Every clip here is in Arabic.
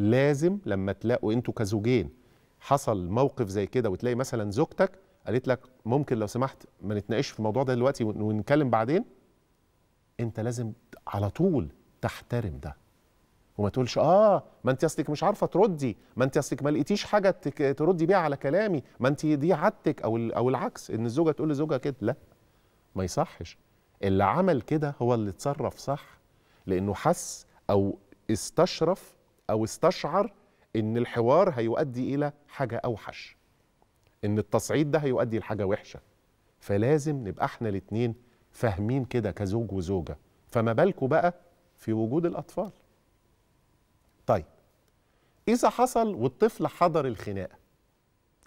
لازم لما تلاقوا انتوا كزوجين حصل موقف زي كده وتلاقي مثلا زوجتك قالت لك ممكن لو سمحت ما نتناقش في الموضوع ده دلوقتي ونتكلم بعدين انت لازم على طول تحترم ده وما تقولش اه ما انت اصلك مش عارفه تردي ما انت اصلك ما لقيتيش حاجه تردي بيها على كلامي ما انت دي عادتك او او العكس ان الزوجه تقول لزوجها كده لا ما يصحش اللي عمل كده هو اللي اتصرف صح لانه حس او استشرف او استشعر ان الحوار هيؤدي الى حاجه اوحش ان التصعيد ده هيؤدي لحاجه وحشه فلازم نبقى احنا الاثنين فاهمين كده كزوج وزوجه فما بالكوا بقى في وجود الاطفال طيب اذا حصل والطفل حضر الخناقه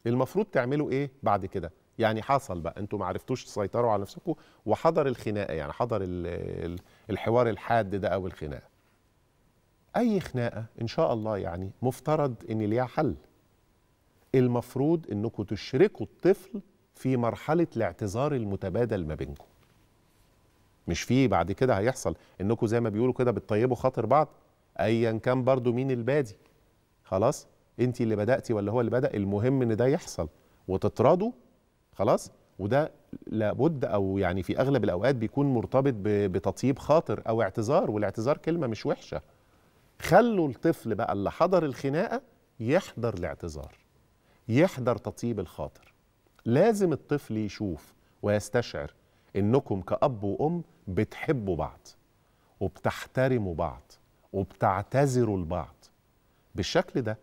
المفروض تعملوا ايه بعد كده يعني حصل بقى انتوا ما عرفتوش تسيطروا على نفسكم وحضر الخناقه يعني حضر الحوار الحاد ده او الخناقه اي خناقه ان شاء الله يعني مفترض ان ليها حل المفروض انكم تشركوا الطفل في مرحله الاعتذار المتبادل ما بينكم مش في بعد كده هيحصل انكم زي ما بيقولوا كده بتطيبوا خاطر بعض ايا كان برضو مين البادي خلاص انت اللي بداتي ولا هو اللي بدا المهم ان ده يحصل وتطردوا خلاص وده لابد او يعني في اغلب الاوقات بيكون مرتبط بتطيب خاطر او اعتذار والاعتذار كلمه مش وحشه خلوا الطفل بقى اللي حضر الخناقه يحضر الاعتذار يحضر تطيب الخاطر لازم الطفل يشوف ويستشعر انكم كاب وام بتحبوا بعض وبتحترموا بعض وبتعتذروا لبعض بالشكل ده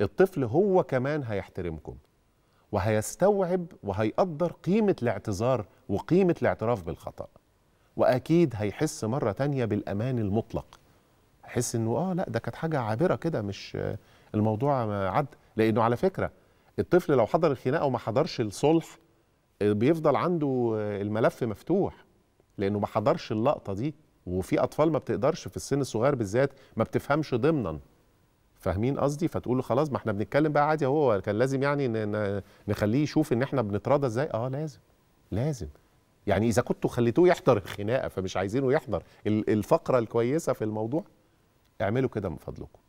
الطفل هو كمان هيحترمكم وهيستوعب وهيقدر قيمة الاعتذار وقيمة الاعتراف بالخطأ وأكيد هيحس مرة تانية بالأمان المطلق احس انه اه لا ده كانت حاجه عابره كده مش الموضوع عدى لانه على فكره الطفل لو حضر الخناقه وما حضرش الصلح آه، بيفضل عنده آه، الملف مفتوح لانه ما حضرش اللقطه دي وفي اطفال ما بتقدرش في السن الصغير بالذات ما بتفهمش ضمنا فاهمين قصدي فتقول له خلاص ما احنا بنتكلم بقى عادي هو كان لازم يعني نخليه يشوف ان احنا بنتراضى ازاي اه لازم لازم يعني اذا كنتوا خليتوه يحضر الخناقه فمش عايزينه يحضر الفقره الكويسه في الموضوع اعملوا كده من فضلكم